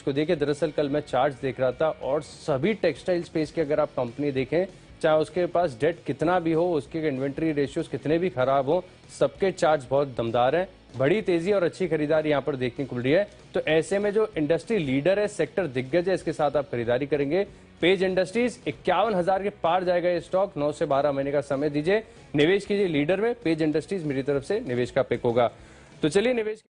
इसको देखिए दरअसल कल मैं चार्ज देख रहा था और सभी टेक्सटाइल स्पेस की अगर आप कंपनी देखें चाहे उसके पास डेट कितना भी हो उसके इन्वेंट्री रेशियोज कितने भी खराब हो सबके चार्ज बहुत दमदार हैं बड़ी तेजी और अच्छी खरीदारी यहाँ पर देखने को मिल रही है तो ऐसे में जो इंडस्ट्री लीडर है सेक्टर दिग्गज है इसके साथ आप खरीदारी करेंगे पेज इंडस्ट्रीज इक्यावन हजार के पार जाएगा ये स्टॉक नौ से बारह महीने का समय दीजिए निवेश कीजिए लीडर में पेज इंडस्ट्रीज मेरी तरफ से निवेश का पिक होगा तो चलिए निवेश